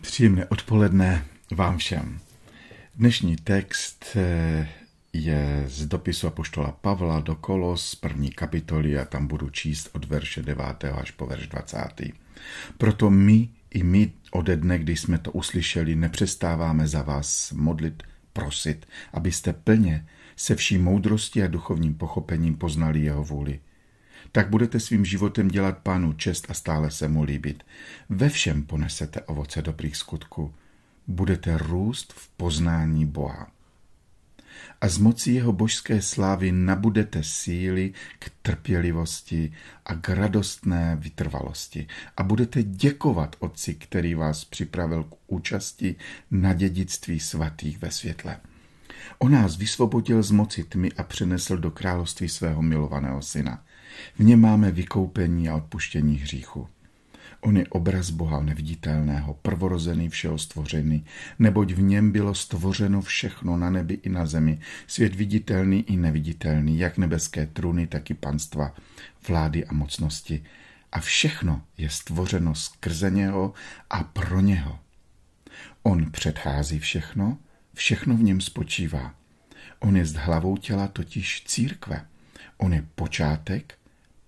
Příjemné odpoledne vám všem. Dnešní text eh, je z dopisu apoštola Pavla do Kolos, první kapitoly a tam budu číst od verše 9. až po verš 20. Proto my i my ode dne, kdy jsme to uslyšeli, nepřestáváme za vás modlit, prosit, abyste plně se vší moudrosti a duchovním pochopením poznali jeho vůli – tak budete svým životem dělat pánu čest a stále se mu líbit. Ve všem ponesete ovoce dobrých skutků. Budete růst v poznání Boha. A z moci jeho božské slávy nabudete síly k trpělivosti a k radostné vytrvalosti. A budete děkovat Otci, který vás připravil k účasti na dědictví svatých ve světle. O nás vysvobodil z moci tmy a přenesl do království svého milovaného syna. V něm máme vykoupení a odpuštění hříchu. On je obraz Boha neviditelného, prvorozený všeho stvořený, neboť v něm bylo stvořeno všechno na nebi i na zemi, svět viditelný i neviditelný, jak nebeské trůny, tak i panstva, vlády a mocnosti. A všechno je stvořeno skrze něho a pro něho. On předchází všechno, všechno v něm spočívá. On je z hlavou těla totiž církve. On je počátek,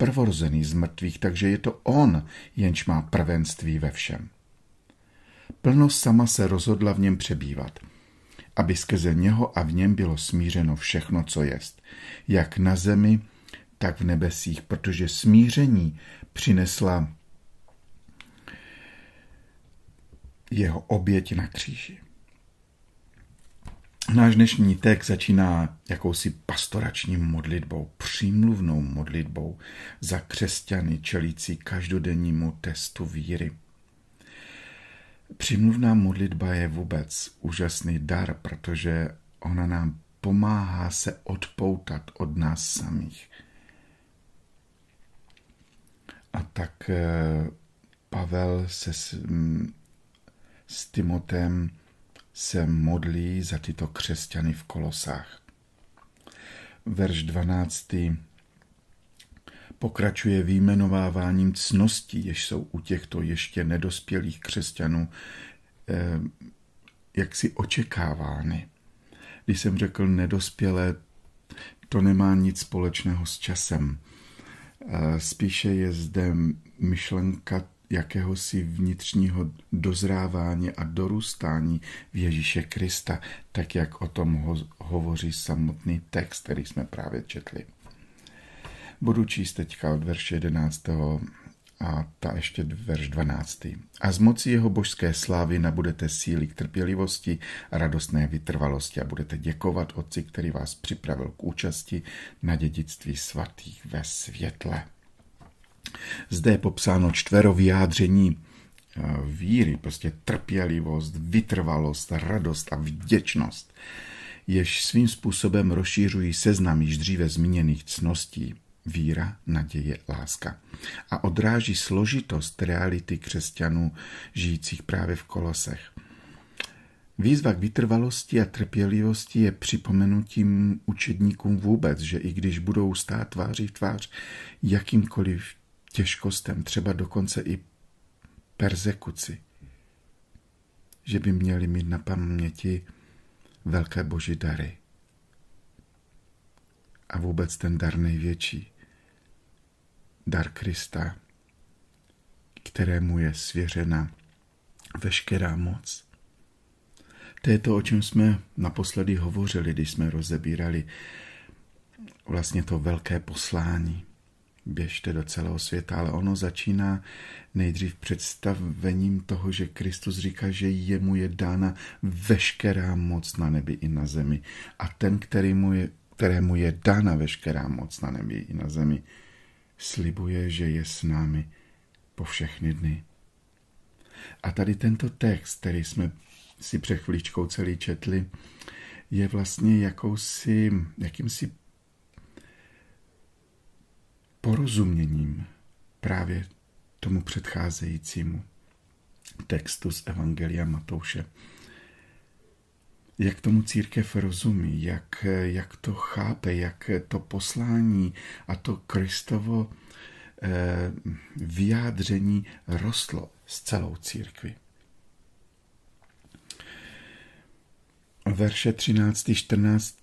prvorozený z mrtvých, takže je to on, jenž má prvenství ve všem. Plnost sama se rozhodla v něm přebývat, aby skrze něho a v něm bylo smířeno všechno, co jest, jak na zemi, tak v nebesích, protože smíření přinesla jeho oběť na kříži. Náš dnešní text začíná jakousi pastorační modlitbou, přímluvnou modlitbou za křesťany čelící každodennímu testu víry. Přímluvná modlitba je vůbec úžasný dar, protože ona nám pomáhá se odpoutat od nás samých. A tak eh, Pavel se s, mm, s Timotem se modlí za tyto křesťany v Kolosách. Verš 12. Pokračuje výjmenováváním cností, jež jsou u těchto ještě nedospělých křesťanů eh, jaksi očekávány. Když jsem řekl nedospělé, to nemá nic společného s časem. Eh, spíše je zde myšlenka jakéhosi vnitřního dozrávání a dorůstání v Ježíše Krista, tak jak o tom ho, hovoří samotný text, který jsme právě četli. Budu číst teďka od verše 11. a ta ještě verš 12. A z moci jeho božské slávy nabudete síly k trpělivosti a radostné vytrvalosti a budete děkovat Otci, který vás připravil k účasti na dědictví svatých ve světle. Zde je popsáno čtvero vyjádření eh, víry, prostě trpělivost, vytrvalost, radost a vděčnost, jež svým způsobem rozšířují seznam již dříve zmíněných cností víra, naděje, láska a odráží složitost reality křesťanů žijících právě v kolosech. Výzva k vytrvalosti a trpělivosti je připomenutím učedníkům vůbec, že i když budou stát tváří v tvář jakýmkoliv těžkostem, třeba dokonce i persekuci. Že by měli mít na paměti velké boží dary. A vůbec ten dar největší, dar Krista, kterému je svěřena veškerá moc. To je to, o čem jsme naposledy hovořili, když jsme rozebírali vlastně to velké poslání běžte do celého světa, ale ono začíná nejdřív představením toho, že Kristus říká, že jemu je dána veškerá moc na nebi i na zemi. A ten, který mu je, kterému je dána veškerá moc na nebi i na zemi, slibuje, že je s námi po všechny dny. A tady tento text, který jsme si před chvíličkou celý četli, je vlastně jakousi, jakýmsi porozuměním právě tomu předcházejícímu textu z Evangelia Matouše. Jak tomu církev rozumí, jak, jak to chápe, jak to poslání a to Kristovo eh, vyjádření rostlo s celou církví. Verše 13. 14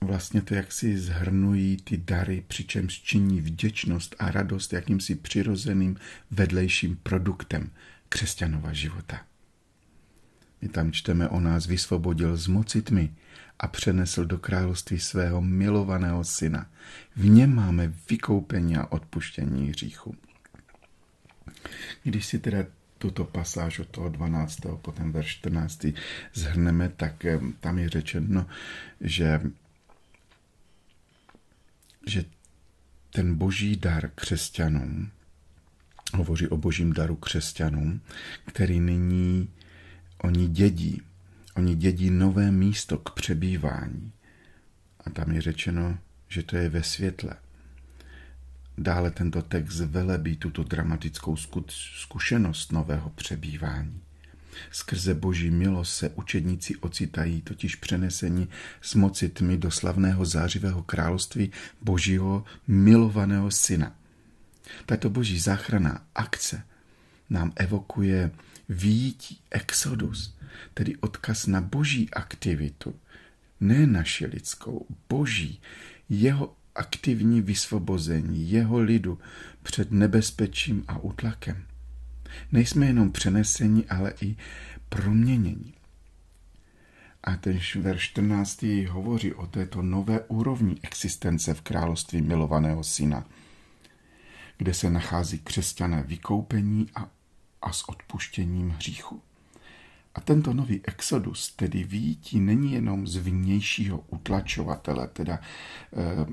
vlastně to, jak si zhrnují ty dary, přičemž činí vděčnost a radost jakýmsi přirozeným vedlejším produktem křesťanova života. My tam čteme o nás vysvobodil z moci tmy a přenesl do království svého milovaného syna. V něm máme vykoupení a odpuštění hříchu. Když si teda tuto pasáž od toho 12. potom verš 14. zhrneme, tak eh, tam je řečeno, že, že ten boží dar křesťanům, hovoří o božím daru křesťanům, který nyní oni dědí. Oni dědí nové místo k přebývání. A tam je řečeno, že to je ve světle. Dále tento text velebí tuto dramatickou zkušenost nového přebývání. Skrze boží milost se učedníci ocitají totiž přeneseni s moci tmy do slavného zářivého království božího milovaného syna. Tato boží záchrana akce nám evokuje výjití exodus, tedy odkaz na boží aktivitu, ne naši lidskou, boží, jeho aktivní vysvobození jeho lidu před nebezpečím a utlakem. Nejsme jenom přeneseni, ale i proměněni. A ten verš 14. hovoří o této nové úrovni existence v království milovaného syna, kde se nachází křesťané vykoupení a, a s odpuštěním hříchu. A tento nový exodus, tedy výjití, není jenom z vnějšího utlačovatele, teda eh,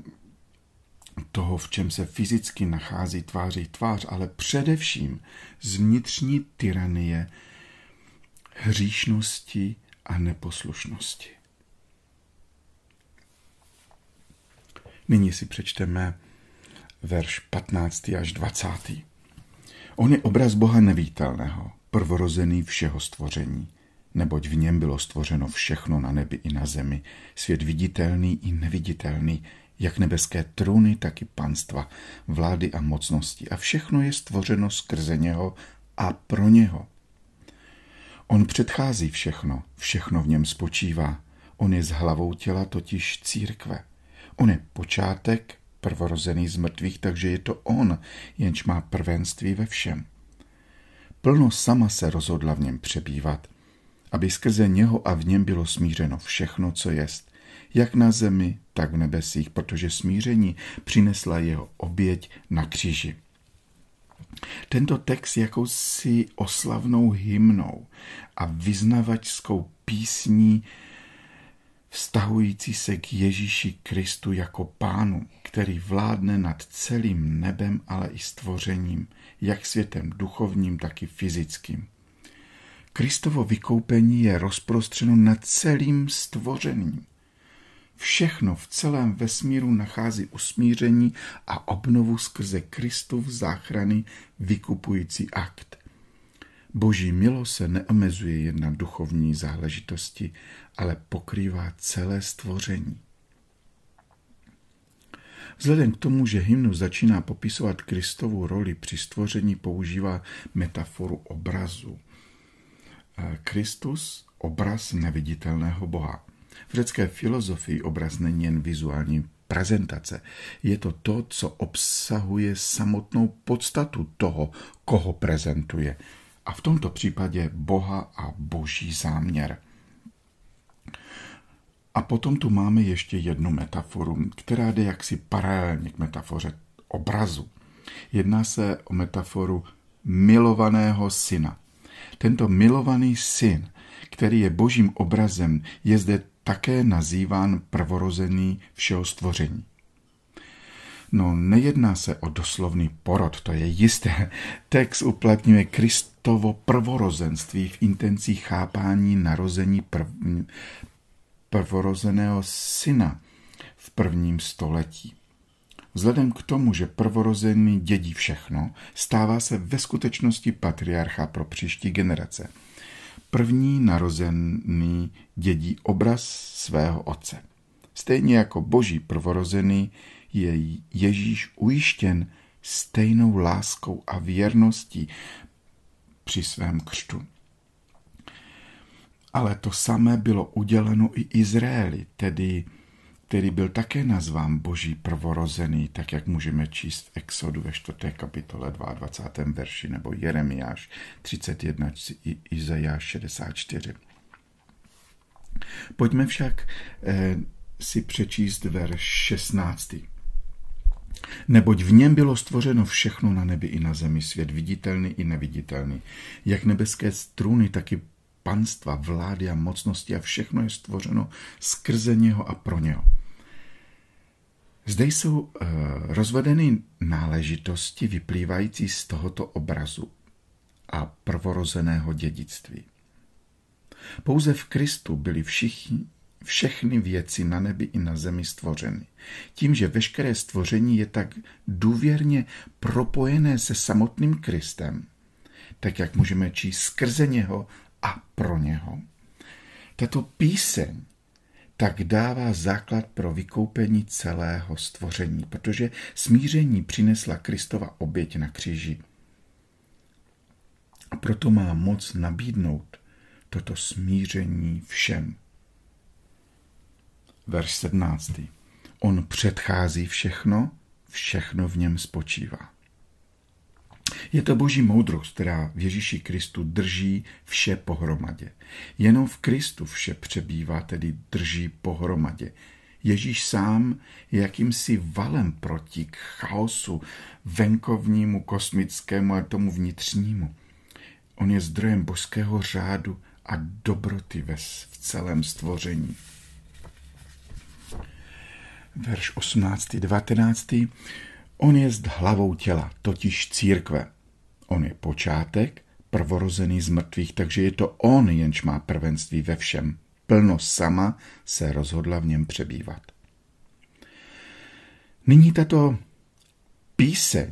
toho, v čem se fyzicky nachází tváří tvář, ale především z vnitřní tyranie, hříšnosti a neposlušnosti. Nyní si přečteme verš 15. až 20. On je obraz Boha nevítelného, prvorozený všeho stvoření, neboť v něm bylo stvořeno všechno na nebi i na zemi, svět viditelný i neviditelný, jak nebeské trůny, tak i panstva, vlády a mocnosti. A všechno je stvořeno skrze něho a pro něho. On předchází všechno, všechno v něm spočívá. On je z hlavou těla, totiž církve. On je počátek, prvorozený z mrtvých, takže je to on, jenž má prvenství ve všem. Plno sama se rozhodla v něm přebývat, aby skrze něho a v něm bylo smířeno všechno, co jest, jak na zemi, tak v nebesích, protože smíření přinesla jeho oběť na kříži. Tento text je jakousi oslavnou hymnou a vyznavačskou písní vztahující se k Ježíši Kristu jako pánu, který vládne nad celým nebem, ale i stvořením, jak světem duchovním, tak i fyzickým. Kristovo vykoupení je rozprostřeno nad celým stvořeným všechno v celém vesmíru nachází usmíření a obnovu skrze Kristův záchrany vykupující akt. Boží milo se neomezuje jen na duchovní záležitosti, ale pokrývá celé stvoření. Vzhledem k tomu, že hymnu začíná popisovat Kristovu roli při stvoření, používá metaforu obrazu. Eh, Kristus, obraz neviditelného Boha. V řecké filozofii obraz není jen vizuální prezentace. Je to to, co obsahuje samotnou podstatu toho, koho prezentuje. A v tomto případě Boha a boží záměr. A potom tu máme ještě jednu metaforu, která jde jaksi paralelně k metafoře obrazu. Jedná se o metaforu milovaného syna. Tento milovaný syn, který je božím obrazem, je zde také nazýván prvorozený všeho stvoření. No, nejedná se o doslovný porod, to je jisté. Text uplatňuje Kristovo prvorozenství v intencích chápání narození prv, prvorozeného syna v prvním století. Vzhledem k tomu, že prvorozený dědí všechno, stává se ve skutečnosti patriarcha pro příští generace – první narozený dědí obraz svého otce. Stejně jako boží prvorozený je Ježíš ujištěn stejnou láskou a věrností při svém křtu. Ale to samé bylo uděleno i Izraeli, tedy který byl také nazván Boží prvorozený, tak jak můžeme číst v Exodu ve 4. kapitole 22. verši nebo Jeremiáš 31, Izajáš 64. Pojďme však eh, si přečíst verš 16. Neboť v něm bylo stvořeno všechno na nebi i na zemi, svět viditelný i neviditelný, jak nebeské struny, tak i panstva, vlády a mocnosti a všechno je stvořeno skrze něho a pro něho. Zde jsou eh, rozvedeny náležitosti vyplývající z tohoto obrazu a prvorozeného dědictví. Pouze v Kristu byly všichni, všechny věci na nebi i na zemi stvořeny. Tím, že veškeré stvoření je tak důvěrně propojené se samotným Kristem, tak jak můžeme číst skrze něho a pro něho. Tato píseň tak dává základ pro vykoupení celého stvoření, protože smíření přinesla Kristova oběť na kříži. A proto má moc nabídnout toto smíření všem. Verš 17. On předchází všechno, všechno v něm spočívá. Je to boží moudrost, která v Ježíši Kristu drží vše pohromadě. Jenom v Kristu vše přebývá, tedy drží pohromadě. Ježíš sám je jakýmsi valem proti k chaosu, venkovnímu, kosmickému a tomu vnitřnímu. On je zdrojem božského řádu a dobroty ve, v celém stvoření. Verš 18. 19 On je hlavou těla, totiž církve. On je počátek, prvorozený z mrtvých, takže je to on, jenž má prvenství ve všem. Plnost sama se rozhodla v něm přebývat. Nyní tato píseň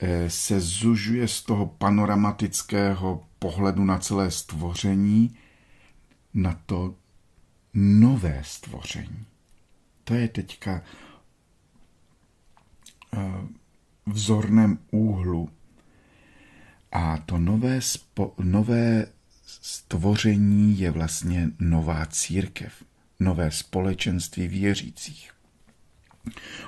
eh, se zužuje z toho panoramatického pohledu na celé stvoření na to nové stvoření. To je teďka Eh, vzorném úhlu. A to nové, spo, nové stvoření je vlastně nová církev, nové společenství věřících.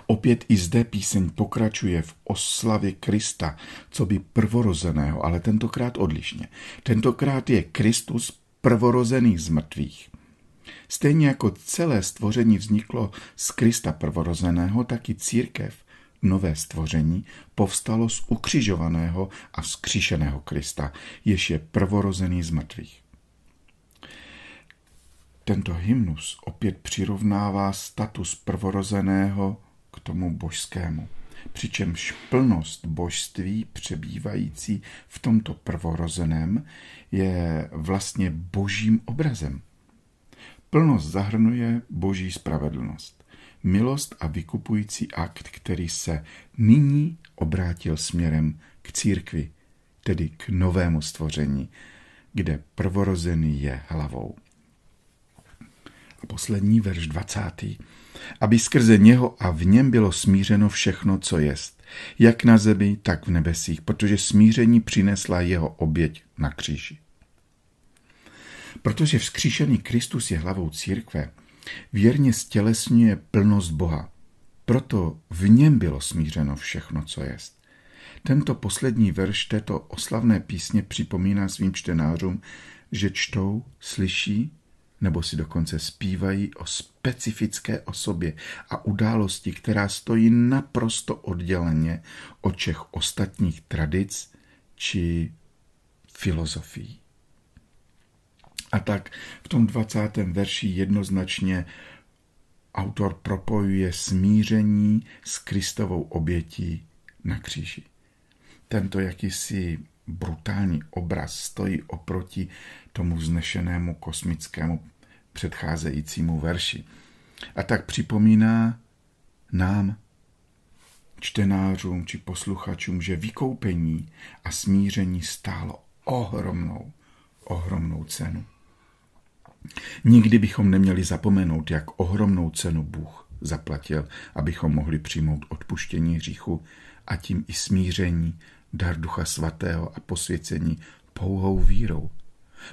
Opět i zde píseň pokračuje v oslavě Krista, co by prvorozeného, ale tentokrát odlišně. Tentokrát je Kristus prvorozený z mrtvých. Stejně jako celé stvoření vzniklo z Krista prvorozeného, tak i církev nové stvoření povstalo z ukřižovaného a vzkříšeného Krista, jež je prvorozený z mrtvých. Tento hymnus opět přirovnává status prvorozeného k tomu božskému, přičemž plnost božství přebývající v tomto prvorozeném je vlastně božím obrazem. Plnost zahrnuje boží spravedlnost milost a vykupující akt, který se nyní obrátil směrem k církvi, tedy k novému stvoření, kde prvorozený je hlavou. A poslední verš 20. Aby skrze něho a v něm bylo smířeno všechno, co jest, jak na zemi, tak v nebesích, protože smíření přinesla jeho oběť na kříži. Protože vzkříšený Kristus je hlavou církve, věrně stělesňuje plnost Boha. Proto v něm bylo smířeno všechno, co jest. Tento poslední verš této oslavné písně připomíná svým čtenářům, že čtou, slyší nebo si dokonce zpívají o specifické osobě a události, která stojí naprosto odděleně od všech ostatních tradic či filozofií. A tak v tom 20. verši jednoznačně autor propojuje smíření s Kristovou obětí na kříži. Tento jakýsi brutální obraz stojí oproti tomu vznešenému kosmickému předcházejícímu verši. A tak připomíná nám, čtenářům či posluchačům, že vykoupení a smíření stálo ohromnou, ohromnou cenu. Nikdy bychom neměli zapomenout, jak ohromnou cenu Bůh zaplatil, abychom mohli přijmout odpuštění hříchu a tím i smíření, dar Ducha Svatého a posvěcení pouhou vírou.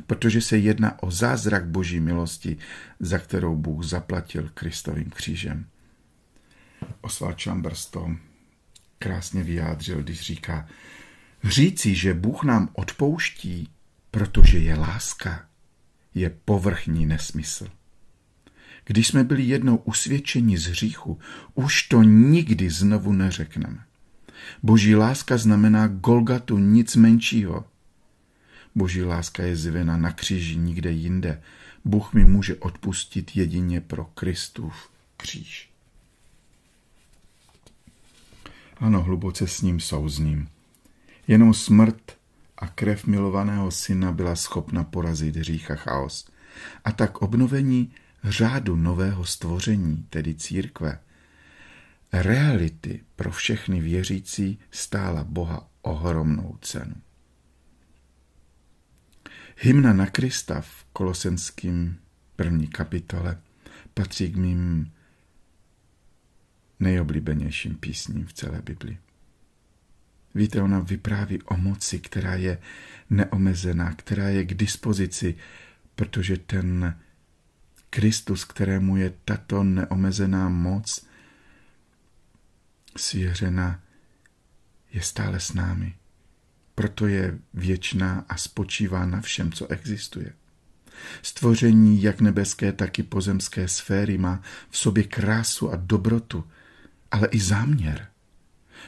Protože se jedná o zázrak Boží milosti, za kterou Bůh zaplatil Kristovým křížem. Oswald Chambers to krásně vyjádřil, když říká, říci, že Bůh nám odpouští, protože je láska, je povrchní nesmysl. Když jsme byli jednou usvědčeni z hříchu, už to nikdy znovu neřekneme. Boží láska znamená Golgatu nic menšího. Boží láska je zjevena na kříži nikde jinde. Bůh mi může odpustit jedině pro Kristův kříž. Ano, hluboce s ním souzním. Jenom smrt a krev milovaného syna byla schopna porazit hřích a chaos. A tak obnovení řádu nového stvoření, tedy církve, reality pro všechny věřící stála Boha ohromnou cenu. Hymna na Krista v kolosenském první kapitole patří k mým nejoblíbenějším písním v celé Biblii. Víte, ona vypráví o moci, která je neomezená, která je k dispozici, protože ten Kristus, kterému je tato neomezená moc svěřena, je stále s námi. Proto je věčná a spočívá na všem, co existuje. Stvoření jak nebeské, tak i pozemské sféry má v sobě krásu a dobrotu, ale i záměr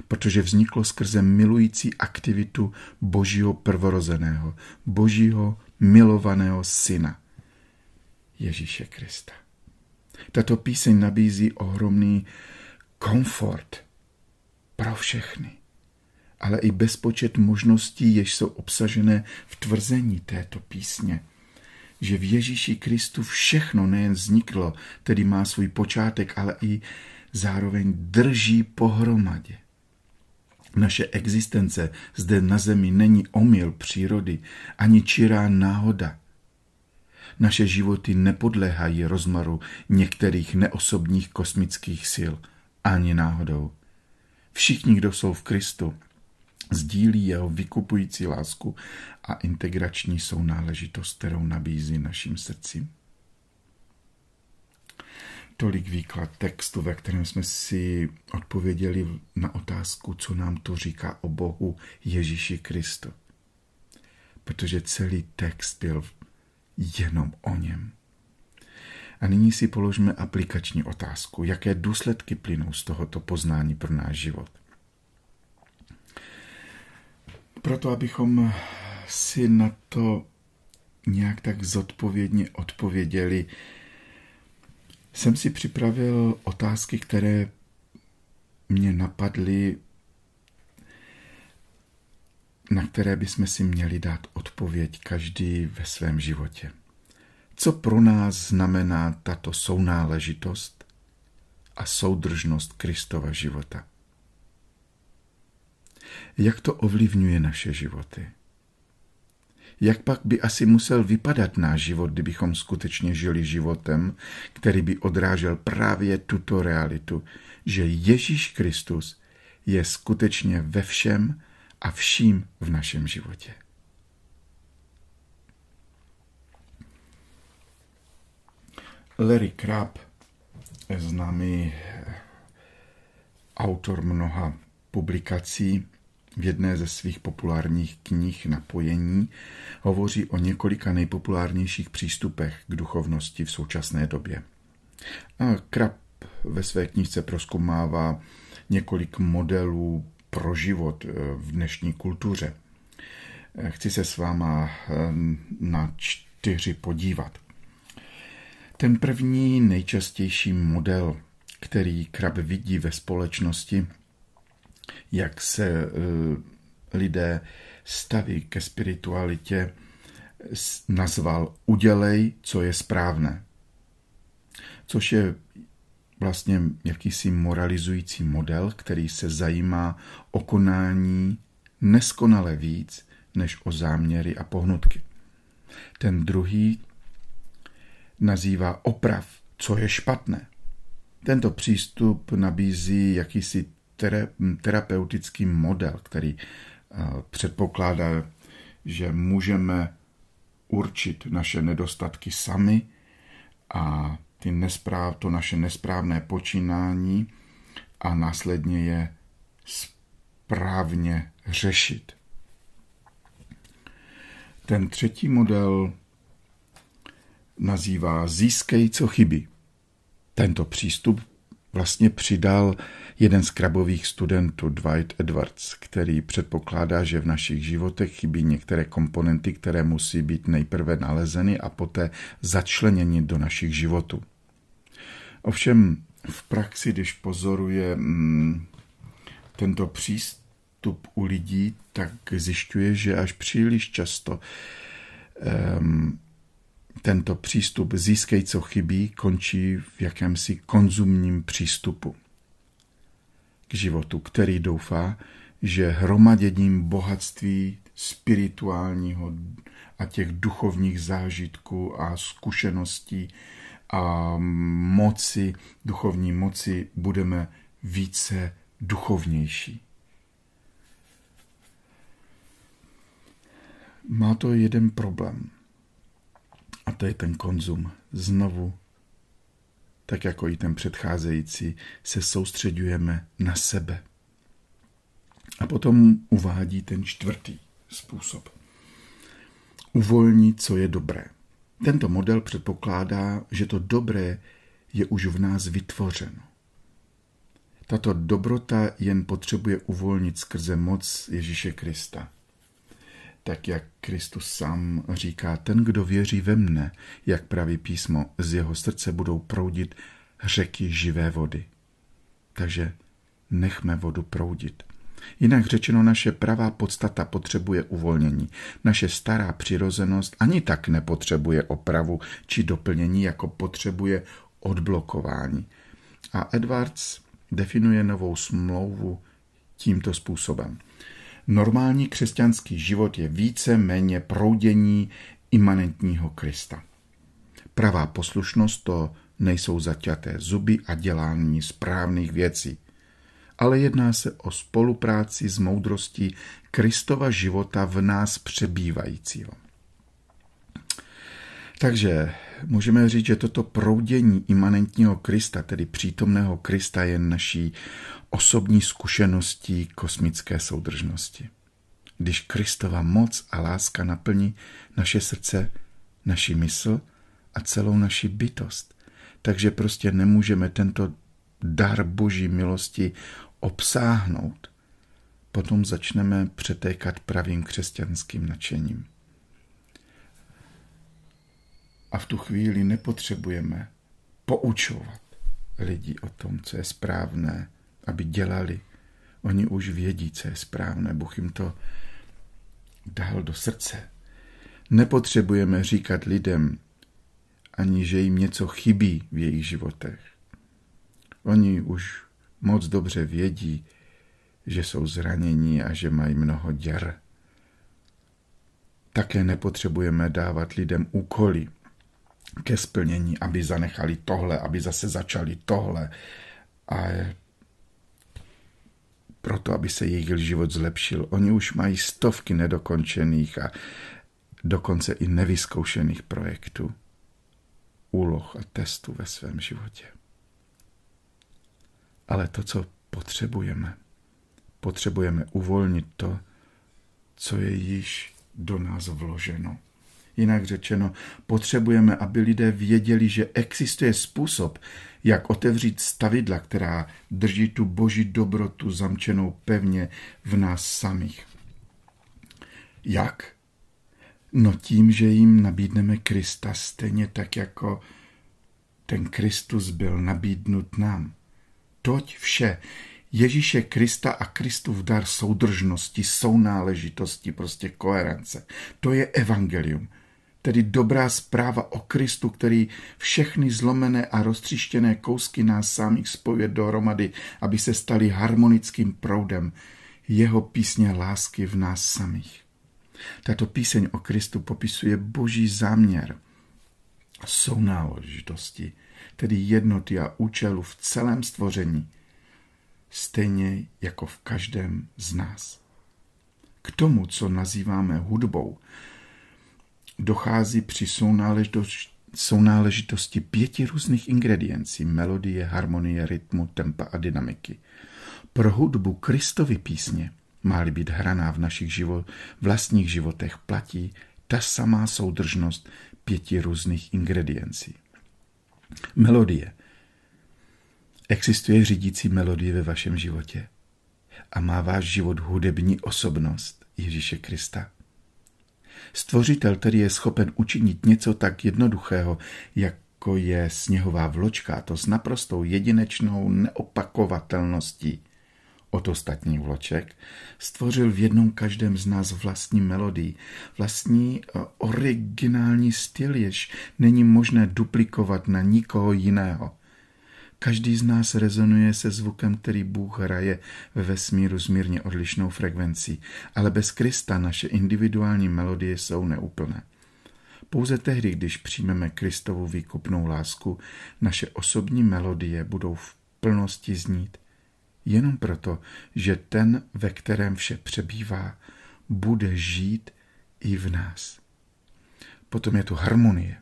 protože vzniklo skrze milující aktivitu Božího prvorozeného, Božího milovaného syna, Ježíše Krista. Tato píseň nabízí ohromný komfort pro všechny, ale i bezpočet možností, jež jsou obsažené v tvrzení této písně že v Ježíši Kristu všechno nejen vzniklo, tedy má svůj počátek, ale i zároveň drží pohromadě. Naše existence zde na zemi není omyl přírody ani čirá náhoda. Naše životy nepodléhají rozmaru některých neosobních kosmických sil ani náhodou. Všichni, kdo jsou v Kristu, sdílí jeho vykupující lásku a integrační sounáležitost, kterou nabízí našim srdcím. Tolik výklad textu, ve kterém jsme si odpověděli na otázku, co nám to říká o Bohu Ježíši Kristu. Protože celý text byl jenom o něm. A nyní si položme aplikační otázku, jaké důsledky plynou z tohoto poznání pro náš život. Proto, abychom si na to nějak tak zodpovědně odpověděli, jsem si připravil otázky, které mě napadly, na které bychom si měli dát odpověď každý ve svém životě. Co pro nás znamená tato sounáležitost a soudržnost Kristova života? Jak to ovlivňuje naše životy? Jak pak by asi musel vypadat náš život, kdybychom skutečně žili životem, který by odrážel právě tuto realitu, že Ježíš Kristus je skutečně ve všem a vším v našem životě. Larry Krab, známý autor mnoha publikací, v jedné ze svých populárních knih Napojení hovoří o několika nejpopulárnějších přístupech k duchovnosti v současné době. A Krab ve své knižce proskumává několik modelů pro život eh, v dnešní kultuře. Eh, chci se s váma eh, na čtyři podívat. Ten první nejčastější model, který krab vidí ve společnosti, jak se eh, lidé staví ke spiritualitě, nazval udělej, co je správné. Což je vlastně jakýsi moralizující model, který se zajímá o konání neskonale víc než o záměry a pohnutky. Ten druhý nazývá oprav, co je špatné. Tento přístup nabízí jakýsi Mm, terapeutický model, který eh, předpokládá, že můžeme určit naše nedostatky sami a ty nespráv, to naše nesprávné počínání a následně je správně řešit. Ten třetí model nazývá Získej, co chybí. Tento přístup vlastně přidal jeden z krabových studentů, Dwight Edwards, který předpokládá, že v našich životech chybí některé komponenty, které musí být nejprve nalezeny a poté začleněny do našich životů. Ovšem v praxi, když pozoruje mm, tento přístup u lidí, tak zjišťuje, že až příliš často tento přístup získej, co chybí, končí v jakémsi konzumním přístupu k životu, který doufá, že hromaděním bohatství spirituálního a těch duchovních zážitků a zkušeností a moci, duchovní moci, budeme více duchovnější. Má to jeden problém – to je ten konzum. Znovu, tak jako i ten předcházející, se soustředujeme na sebe. A potom uvádí ten čtvrtý způsob. Uvolní, co je dobré. Tento model předpokládá, že to dobré je už v nás vytvořeno. Tato dobrota jen potřebuje uvolnit skrze moc Ježíše Krista tak jak Kristus sám říká, ten, kdo věří ve mne, jak praví písmo, z jeho srdce budou proudit řeky živé vody. Takže nechme vodu proudit. Jinak řečeno, naše pravá podstata potřebuje uvolnění. Naše stará přirozenost ani tak nepotřebuje opravu či doplnění, jako potřebuje odblokování. A Edwards definuje novou smlouvu tímto způsobem normální křesťanský život je více méně proudění imanentního Krista. Pravá poslušnost to nejsou zaťaté zuby a dělání správných věcí, ale jedná se o spolupráci s moudrostí Kristova života v nás přebývajícího. Takže můžeme říct, že toto proudění imanentního Krista, tedy přítomného Krista, je naší osobní zkušeností kosmické soudržnosti. Když Kristova moc a láska naplní naše srdce, naši mysl a celou naši bytost, takže prostě nemůžeme tento dar boží milosti obsáhnout, potom začneme přetékat pravým křesťanským nadšením. A v tu chvíli nepotřebujeme poučovat lidi o tom, co je správné, aby dělali. Oni už vědí, co je správné. Bůh jim to dal do srdce. Nepotřebujeme říkat lidem, ani že jim něco chybí v jejich životech. Oni už moc dobře vědí, že jsou zranění a že mají mnoho děr. Také nepotřebujeme dávat lidem úkoly, ke splnění, aby zanechali tohle, aby zase začali tohle. A proto, aby se jejich život zlepšil. Oni už mají stovky nedokončených a dokonce i nevyzkoušených projektů, úloh a testů ve svém životě. Ale to, co potřebujeme, potřebujeme uvolnit to, co je již do nás vloženo. Jinak řečeno, potřebujeme, aby lidé věděli, že existuje způsob, jak otevřít stavidla, která drží tu boží dobrotu zamčenou pevně v nás samých. Jak? No tím, že jim nabídneme Krista stejně tak, jako ten Kristus byl nabídnut nám. Toť vše. Ježíše Krista a Kristův dar soudržnosti, sounáležitosti, prostě koherence. To je evangelium tedy dobrá zpráva o Kristu, který všechny zlomené a roztřištěné kousky nás samých spojuje dohromady, aby se stali harmonickým proudem jeho písně lásky v nás samých. Tato píseň o Kristu popisuje boží záměr sounáležitosti, tedy jednoty a účelu v celém stvoření, stejně jako v každém z nás. K tomu, co nazýváme hudbou, dochází při sounáležitosti, pěti různých ingrediencí melodie, harmonie, rytmu, tempa a dynamiky. Pro hudbu Kristovy písně má být hraná v našich živo- vlastních životech, platí ta samá soudržnost pěti různých ingrediencí. Melodie. Existuje řídící melodie ve vašem životě a má váš život hudební osobnost Ježíše Krista. Stvořitel tedy je schopen učinit něco tak jednoduchého, jako je sněhová vločka, to s naprostou jedinečnou neopakovatelností. Od ostatních vloček stvořil v jednom každém z nás vlastní melodii, vlastní eh, originální styl, jež není možné duplikovat na nikoho jiného. Každý z nás rezonuje se zvukem, který Bůh hraje ve vesmíru s mírně odlišnou frekvencí, ale bez Krista naše individuální melodie jsou neúplné. Pouze tehdy, když přijmeme Kristovu výkupnou lásku, naše osobní melodie budou v plnosti znít. Jenom proto, že ten, ve kterém vše přebývá, bude žít i v nás. Potom je tu harmonie.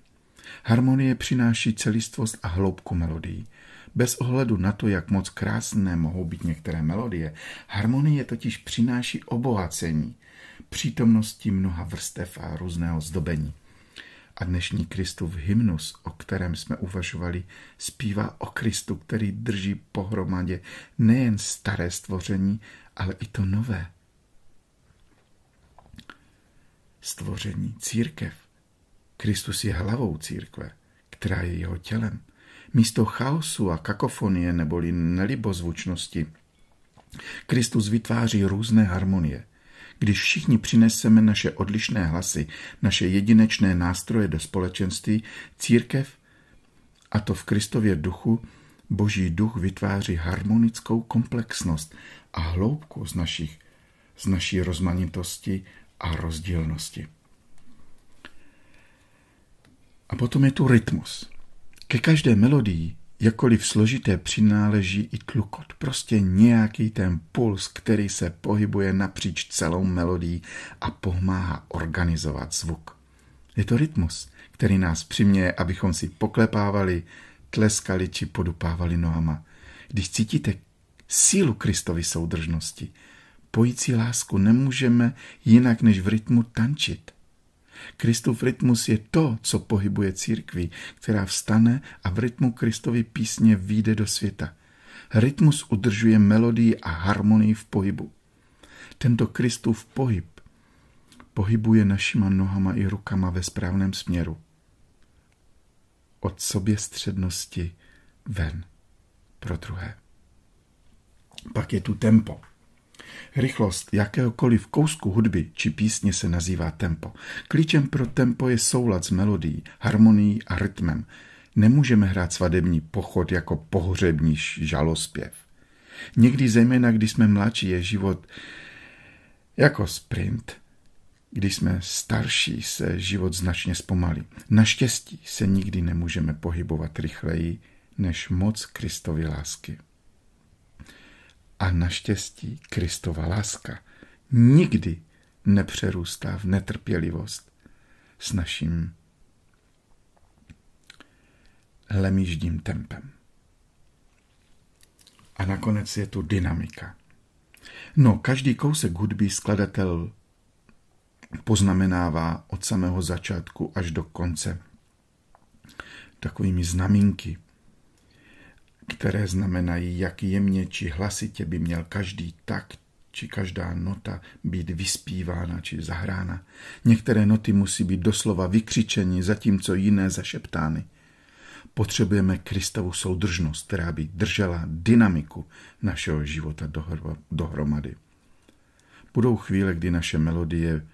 Harmonie přináší celistvost a hloubku melodií. Bez ohledu na to, jak moc krásné mohou být některé melodie, harmonie totiž přináší obohacení přítomnosti mnoha vrstev a různého zdobení. A dnešní Kristův hymnus, o kterém jsme uvažovali, zpívá o Kristu, který drží pohromadě nejen staré stvoření, ale i to nové. Stvoření církev. Kristus je hlavou církve, která je jeho tělem. Místo chaosu a kakofonie neboli nelibozvučnosti Kristus vytváří různé harmonie. Když všichni přineseme naše odlišné hlasy, naše jedinečné nástroje do společenství, církev, a to v Kristově duchu, Boží duch vytváří harmonickou komplexnost a hloubku z, našich, z naší rozmanitosti a rozdílnosti. A potom je tu rytmus. Ke každé melodii, jakkoliv složité, přináleží i tlukot, prostě nějaký ten puls, který se pohybuje napříč celou melodii a pomáhá organizovat zvuk. Je to rytmus, který nás přiměje, abychom si poklepávali, tleskali či podupávali nohama. Když cítíte sílu Kristovy soudržnosti, pojící lásku, nemůžeme jinak než v rytmu tančit – Kristův rytmus je to, co pohybuje církví, která vstane a v rytmu Kristovy písně výjde do světa. Rytmus udržuje melodii a harmonii v pohybu. Tento Kristův pohyb pohybuje našima nohama i rukama ve správném směru. Od sobě střednosti ven pro druhé. Pak je tu tempo. Rychlost jakéhokoliv kousku hudby či písně se nazývá tempo. Klíčem pro tempo je soulad s melodií, harmonií a rytmem. Nemůžeme hrát svadební pochod jako pohřební žalospěv. Někdy zejména, když jsme mladší, je život jako sprint. Když jsme starší, se život značně zpomalí. Naštěstí se nikdy nemůžeme pohybovat rychleji než moc Kristovy lásky a naštěstí Kristova láska nikdy nepřerůstá v netrpělivost s naším lemíždím tempem. A nakonec je tu dynamika. No, každý kousek hudby skladatel poznamenává od samého začátku až do konce takovými znamínky, které znamenají, jak jemně či hlasitě by měl každý tak či každá nota být vyspívána či zahrána. Některé noty musí být doslova vykřičeny, zatímco jiné zašeptány. Potřebujeme Kristovu soudržnost, která by držela dynamiku našeho života dohromady. Budou chvíle, kdy naše melodie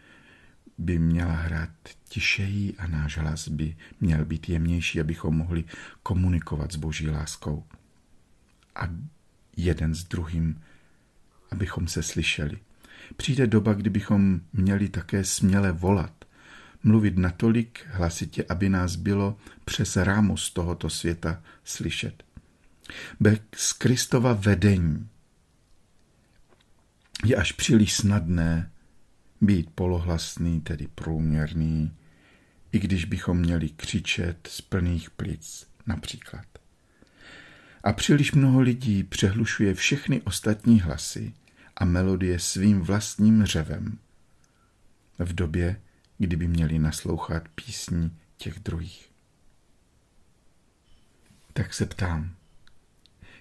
by měla hrát tišeji a náš hlas by měl být jemnější, abychom mohli komunikovat s boží láskou a jeden s druhým, abychom se slyšeli. Přijde doba, kdybychom měli také směle volat, mluvit natolik hlasitě, aby nás bylo přes rámu z tohoto světa slyšet. Bez Kristova vedení je až příliš snadné být polohlasný, tedy průměrný, i když bychom měli křičet z plných plic například a příliš mnoho lidí přehlušuje všechny ostatní hlasy a melodie svým vlastním řevem. V době, kdyby měli naslouchat písní těch druhých. Tak se ptám,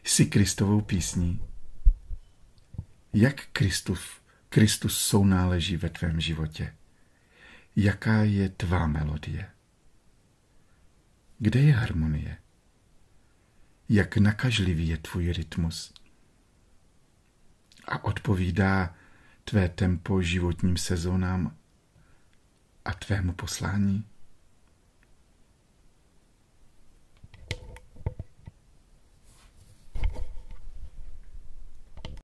jsi Kristovou písní? Jak Kristus, Kristus sounáleží ve tvém životě? Jaká je tvá melodie? Kde je harmonie? jak nakažlivý je tvůj rytmus. A odpovídá tvé tempo životním sezónám a tvému poslání.